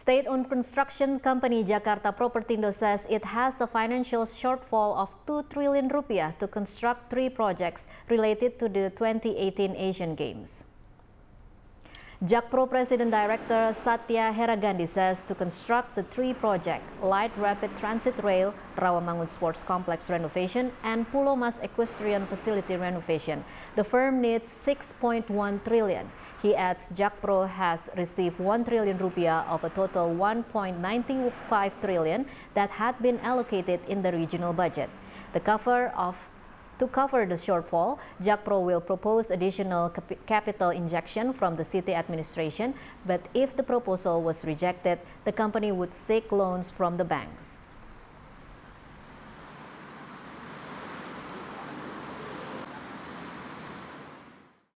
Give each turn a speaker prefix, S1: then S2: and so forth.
S1: State-owned construction company Jakarta Propertindo says it has a financial shortfall of 2 trillion rupiah to construct three projects related to the 2018 Asian Games. JACPRO President Director Satya Heragandi says to construct the three projects, Light Rapid Transit Rail, Rawamangun Sports Complex renovation, and Pulau Mas Equestrian Facility renovation, the firm needs 6.1 trillion. He adds JACPRO has received 1 trillion rupiah of a total 1.95 trillion that had been allocated in the regional budget. The cover of to cover the shortfall, JACPRO will propose additional cap capital injection from the city administration, but if the proposal was rejected, the company would seek loans from the banks.